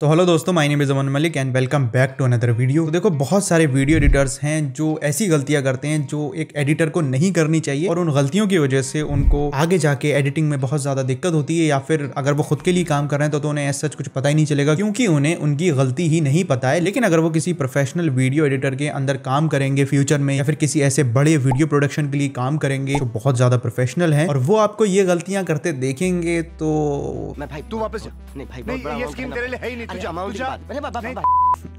तो हेलो दोस्तों my name is Aman Malik and welcome back to another video तो देखो बहुत सारे वीडियो एडिटर्स हैं जो ऐसी गलतियां करते हैं जो एक एडिटर को नहीं करनी चाहिए और उन गलतियों की वजह से उनको आगे जाके एडिटिंग में बहुत ज़्यादा दिक्कत होती है या फिर अगर वो खुद के लिए काम कर रहे हैं तो, तो उन्हें ऐसा कुछ पता ही नहीं चलेगा क्योंकि उन्हें उनकी गलती ही नहीं पता है लेकिन अगर वो किसी प्रोफेशनल वीडियो एडिटर के अंदर काम करेंगे फ्यूचर में या फिर किसी ऐसे बड़े वीडियो प्रोडक्शन के लिए काम करेंगे तो बहुत ज़्यादा प्रोफेशनल है और वो आपको ये गलतियां करते देखेंगे तो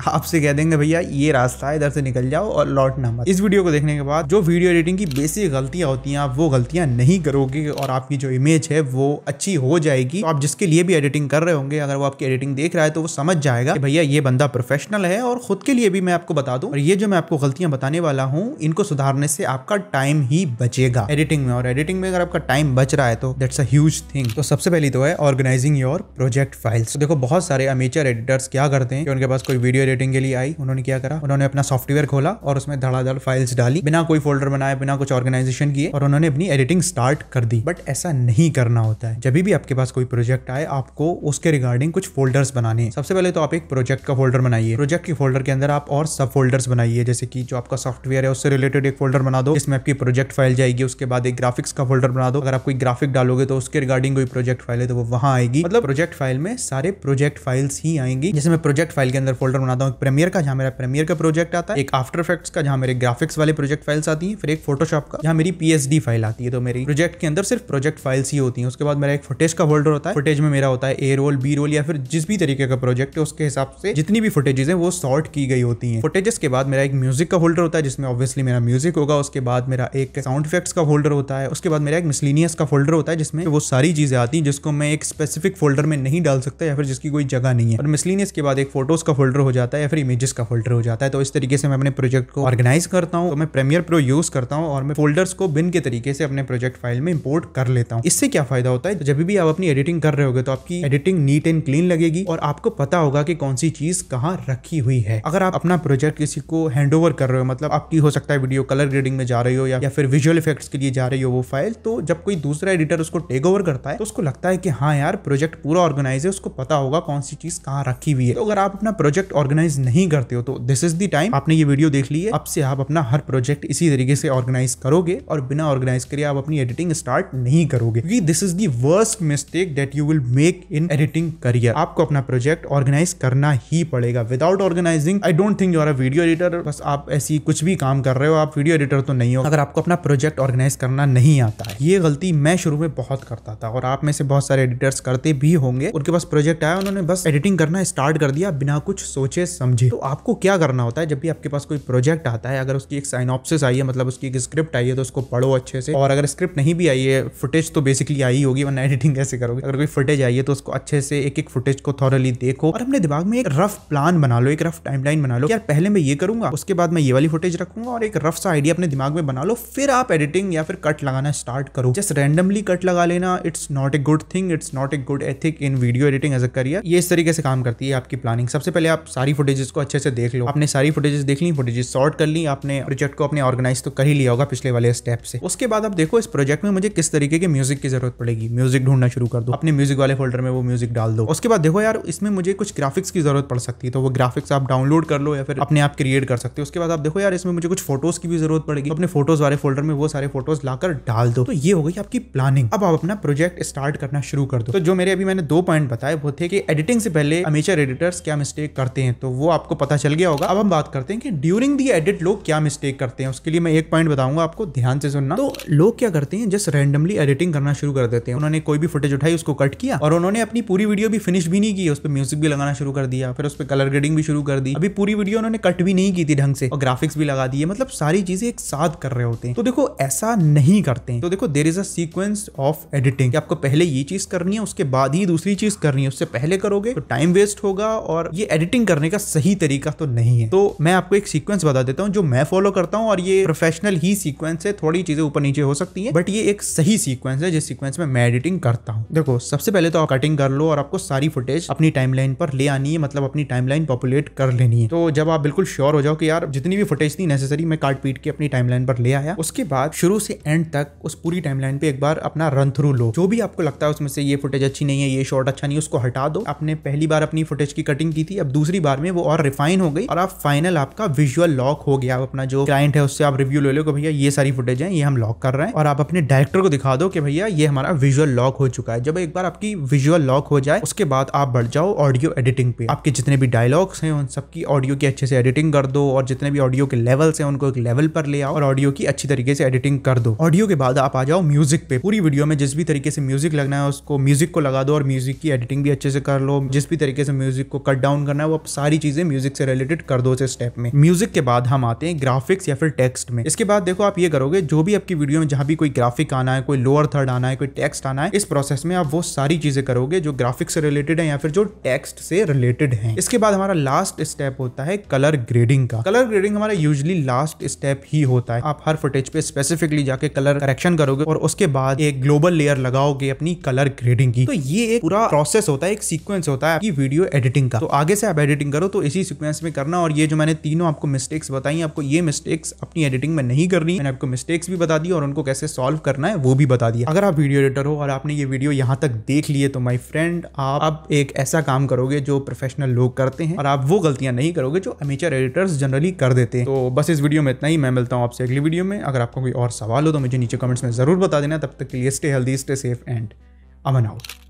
आपसे कह देंगे भैया ये रास्ता है इधर से निकल जाओ और लौटना मत इस वीडियो को देखने के बाद जो वीडियो एडिटिंग की बेसिक गलतियां होती हैं आप वो गलतियां नहीं करोगे और आपकी जो इमेज है वो अच्छी हो जाएगी तो आप जिसके लिए भी एडिटिंग कर रहे होंगे अगर वो आपकी एडिटिंग देख रहा है तो वो समझ जाएगा कि भैया ये बंदा प्रोफेशनल है और खुद के लिए भी मैं आपको बता दूँ और ये जो मैं आपको गलतियां बताने वाला हूँ इनको सुधारने से आपका टाइम ही बचेगा एडिटिंग में और एडिटिंग में अगर आपका टाइम बच रहा है तो दैट्स अ ह्यूज थिंग तो सबसे पहली तो है ऑर्गेनाइजिंग योर प्रोजेक्ट फाइल्स देखो बहुत सारे अमेज पिक्चर एडिटर्स क्या करते हैं कि उनके पास कोई वीडियो एडिटिंग के लिए आई उन्होंने क्या करा उन्होंने अपना सॉफ्टवेयर खोला और उसमें धड़ाधड़ फाइल्स डाली बिना कोई फोल्डर बनाए बिना कुछ ऑर्गेनाइजेशन किए और उन्होंने अपनी एडिटिंग स्टार्ट कर दी बट ऐसा नहीं करना होता है जब भी आपके पास कोई प्रोजेक्ट आए आपको उसके रिगार्डिंग कुछ फोल्डर्स बनाने हैं सबसे पहले तो आप एक प्रोजेक्ट का फोल्डर बनाइए प्रोजेक्ट के फोल्डर के अंदर आप और सब फोल्डर्स बनाइए जैसे कि जो आपका सॉफ्टवेयर है उससे रिलेटेड एक फोल्डर बना दो इसमें आपकी प्रोजेक्ट फाइल जाएगी उसके बाद एक ग्राफिक्स का फोल्डर बना दो अगर आप कोई ग्राफिक डालोगे तो उसके रिगार्डिंग कोई प्रोजेक्ट फाइल है तो वो वहां आएगी मतलब प्रोजेक्ट फाइल में सारे प्रोजेक्ट फाइल्स ही ही आएंगी जैसे मैं प्रोजेक्ट फाइल के अंदर फोल्डर बनाता हूँ एक प्रीमियर का जहाँ मेरा प्रीमियर का प्रोजेक्ट आता है एक आफ्टर इफेक्ट्स का जहाँ मेरे ग्राफिक्स वाले प्रोजेक्ट फाइल्स आती है फिर एक फोटोशॉप का जहाँ मेरी पीएचडी फाइल आती है तो मेरी प्रोजेक्ट के अंदर सिर्फ प्रोजेक्ट फाइल्स ही होती है उसके बाद मेरा एक फुटेज का होल्डर होता है फुटेज में मेरा होता है ए रोल बी रोल या फिर जिस भी तरीके का प्रोजेक्ट है उसके हिसाब से जितनी भी फुटेजेस है वो सॉर्ट की गई होती है फुटेजेस के बाद मेरा एक म्यूजिक का होल्डर होता है जिसमें ऑब्वियसली मेरा म्यूजिक होगा उसके बाद मेरा एक साउंड इफेक्ट्स का होल्डर होता है उसके बाद मेरा एक मिसलिनियस का फोल्डर होता है जिसमें वो सारी चीजें आती हैं जिसको मैं एक स्पेसिफिक फोल्डर में नहीं डाल सकता या फिर जिसकी कोई जगह नहीं है है और मिसलिनियस के बाद एक फोटोज का फोल्डर हो जाता है या फिर इमेजेस का फोल्डर हो जाता है तो इस तरीके से मैं अपने प्रोजेक्ट को ऑर्गेनाइज करता हूँ तो मैं प्रेमियर प्रो यूज करता हूँ और मैं फोल्डर्स को बिन के तरीके से अपने प्रोजेक्ट फाइल में इंपोर्ट कर लेता हूँ इससे क्या फायदा होता है तो जब भी आप अपनी एडिटिंग कर रहे हो तो आपकी एडिटिंग नीट एंड क्लीन लगेगी और आपको पता होगा कि कौन सी चीज कहाँ रखी हुई है अगर आप अपना प्रोजेक्ट किसी को हैंड ओवर कर रहे हो मतलब आपकी हो सकता है वीडियो कलर ग्रेडिंग में जा रही हो या, या फिर विजुअल इफेक्ट्स के लिए जा रही हो वो फाइल तो जब कोई दूसरा एडिटर उसको टेक ओवर करता है तो उसको लगता है कि हाँ यार प्रोजेक्ट पूरा ऑर्गेनाइज है उसको पता होगा कौन सी चीज कहाँ रखी हुई है तो अगर आप अपना प्रोजेक्ट ऑर्गेनाइज नहीं करते हो तो दिस इज दी टाइम आपने ये वीडियो देख ली है अब से आप अपना हर प्रोजेक्ट इसी तरीके से ऑर्गेनाइज करोगे और बिना ऑर्गेनाइज करिए आप अपनी एडिटिंग स्टार्ट नहीं करोगे क्योंकि this is the worst mistake that you will make in editing career आपको अपना प्रोजेक्ट ऑर्गेनाइज करना ही पड़ेगा without organising I don't think you are a video editor बस आप ऐसी कुछ भी काम कर रहे हो आप वीडियो एडिटर तो नहीं हो अगर आपको अपना प्रोजेक्ट ऑर्गेनाइज करना नहीं आता ये गलती मैं शुरू में बहुत करता था और आप में से बहुत सारे एडिटर्स करते भी होंगे उनके पास प्रोजेक्ट आया उन्होंने बस एडिटिंग कोडिंग करना स्टार्ट कर दिया बिना कुछ सोचे समझे तो आपको क्या करना होता है जब भी आपके पास कोई प्रोजेक्ट आता है अगर उसकी एक साइनॉप्सिस आई है मतलब उसकी एक स्क्रिप्ट आई है तो उसको पढ़ो अच्छे से और अगर स्क्रिप्ट नहीं भी आई है फुटेज तो बेसिकली आई होगी वरना एडिटिंग कैसे करोगे अगर कोई फुटेज आई है तो उसको अच्छे से एक एक फुटेज को थॉरली देखो और अपने दिमाग में एक रफ प्लान बना लो एक रफ टाइमलाइन बना लो यार पहले मैं ये करूंगा उसके बाद मैं ये वाली फुटेज रखूंगा और एक रफ सा आइडिया अपने दिमाग में बना लो फिर आप एडिटिंग या फिर कट लगाना स्टार्ट करो जस्ट रैंडमली कट लगा लेना it's not a good thing it's not a good ethic in video editing as a career ये इस तरीके से काम करती है आपकी प्लानिंग सबसे पहले आप सारी फुटेजेस को अच्छे से देख लो आपने सारी फुटेजेस देख ली फुटेजेस शॉर्ट कर ली आपने प्रोजेक्ट को अपने ऑर्गेनाइज तो कर ही लिया होगा पिछले वाले स्टेप से उसके बाद आप देखो इस प्रोजेक्ट में मुझे किस तरीके के म्यूजिक की जरूरत पड़ेगी म्यूजिक ढूंढना शुरू कर दो अपने म्यूजिक वाले फोल्डर में वो म्यूजिक डाल दो उसके बाद देखो यार इसमें मुझे कुछ ग्राफिक्स की जरूरत पड़ सकती है तो वो ग्राफिक्स आप डाउनलोड कर लो या फिर अपने आप क्रिएट कर सकते हो उसके बाद आप देखो यार इसमें मुझे कुछ फोटोज की भी जरूरत पड़ेगी अपने फोटोज वाले फोल्डर में वो सारे फोटोज लाकर डाल दो तो ये हो गई आपकी प्लानिंग अब आप अपना प्रोजेक्ट स्टार्ट करना शुरू कर दो तो जो मेरे अभी मैंने दो पॉइंट बताए वो थे कि एडिटिंग से पहले बंदे अमेचर एडिटर्स क्या मिस्टेक करते हैं तो वो आपको पता चल गया होगा अब हम बात करते हैं कि ड्यूरिंग दी एडिट लोग क्या मिस्टेक करते हैं उसके लिए मैं एक पॉइंट बताऊंगा आपको ध्यान से सुनना तो लोग क्या करते हैं जस्ट रैंडमली एडिटिंग करना शुरू कर देते हैं उन्होंने कोई भी फुटेज उठाई उसको कट किया और उन्होंने अपनी पूरी वीडियो भी फिनिश भी नहीं की उस पर म्यूजिक भी लगाना शुरू कर दिया फिर उस पर कलर ग्रेडिंग भी शुरू कर दी अभी पूरी वीडियो उन्होंने कट भी नहीं की थी ढंग से और ग्राफिक्स भी लगा दिए मतलब सारी चीजें एक साथ कर रहे होते हैं तो देखो ऐसा नहीं करते हैं तो देखो there is a sequence of editing आपको पहले ये चीज करनी है उसके बाद ही दूसरी चीज करनी है उससे पहले करोगे तो टाइम वेस्ट होगा और ये एडिटिंग करने का सही तरीका तो नहीं है तो मैं आपको एक सीक्वेंस बता देता हूँ जो मैं फॉलो करता हूँ और ये प्रोफेशनल ही सीक्वेंस है थोड़ी चीजें ऊपर नीचे हो सकती है बट ये एक सही सीक्वेंस है जिस सीक्वेंस में मैं एडिटिंग करता हूँ देखो सबसे पहले तो आप कटिंग कर लो और आपको सारी फुटेज अपनी टाइम पर ले आनी है मतलब अपनी टाइम पॉपुलेट कर लेनी है तो जब आप बिल्कुल श्योर हो जाओ कि यार जितनी भी फुटेज थी नेसेसरी मैं काट पीट के अपनी टाइम पर ले आया उसके बाद शुरू से एंड तक उस पूरी टाइमलाइन पे एक बार अपना रन थ्रू लो जो भी आपको लगता है उसमें से ये फुटेज अच्छी नहीं है ये शॉर्ट अच्छा नहीं है उसको हटा दो अपने पहली पहली बार अपनी फुटेज की कटिंग की थी अब दूसरी बार में वो और रिफाइन हो गई और आप फाइनल आपका विजुअल लॉक हो गया अपना जो क्लाइंट है उससे आप रिव्यू ले लो कि भैया ये सारी फुटेज है ये हम लॉक कर रहे हैं और आप अपने डायरेक्टर को दिखा दो कि भैया ये हमारा विजुअल लॉक हो चुका है जब एक बार आपकी विजुअल लॉक हो जाए उसके बाद आप बढ़ जाओ ऑडियो एडिटिंग पे आपके जितने भी डायलॉग्स हैं उन सबकी ऑडियो की अच्छे से एडिटिंग कर दो और जितने भी ऑडियो के लेवल्स हैं उनको एक लेवल पर ले आओ और ऑडियो की अच्छी तरीके से एडिटिंग कर दो ऑडियो के बाद आप आ जाओ म्यूजिक पे पूरी वीडियो में जिस भी तरीके से म्यूजिक लगना है उसको म्यूजिक को लगा दो और म्यूजिक की एडिटिंग भी अच्छे से कर लो जिस भी भी तरीके से म्यूजिक को कट डाउन करना है वो आप सारी चीजें म्यूजिक से रिलेटेड कर दो स्टेप में म्यूजिक के बाद हम आते हैं ग्राफिक्स या फिर टेक्स्ट में इसके बाद देखो आप ये करोगे जो भी आपकी वीडियो में जहां भी कोई ग्राफिक आना है कोई लोअर थर्ड आना है कोई टेक्स्ट आना है इस प्रोसेस में आप वो सारी चीजें करोगे जो ग्राफिक्स से रिलेटेड है या फिर जो टेक्स्ट से रिलेटेड है इसके बाद हमारा लास्ट स्टेप होता है कलर ग्रेडिंग का कलर ग्रेडिंग हमारा यूजली लास्ट स्टेप ही होता है आप हर फुटेज पे स्पेसिफिकली जाके कलर करेक्शन करोगे और उसके बाद एक ग्लोबल लेयर लगाओगे अपनी कलर ग्रेडिंग की तो ये एक पूरा प्रोसेस होता है एक सीक्वेंस होता है आपकी वीडियो एडिटिंग का तो आगे से आप एडिटिंग करो तो इसी सिक्वेंस में करना और ये जो मैंने तीनों आपको मिस्टेक्स बताई आपको ये मिस्टेक्स अपनी एडिटिंग में नहीं करनी मैंने आपको मिस्टेक्स भी बता दी और उनको कैसे सॉल्व करना है वो भी बता दिया अगर आप वीडियो एडिटर हो और आपने ये वीडियो यहाँ तक देख लिए तो माई फ्रेंड आप अब एक ऐसा काम करोगे जो प्रोफेशनल लोग करते हैं और आप वो गलतियां नहीं करोगे जो अमेचर एडिटर्स जनरली कर देते हैं तो बस इस वीडियो में इतना ही मैं मिलता हूँ आपसे अगली वीडियो में अगर आपको कोई और सवाल हो तो मुझे नीचे कमेंट्स में जरूर बता देना तब तक के लिए stay healthy stay safe and Aman out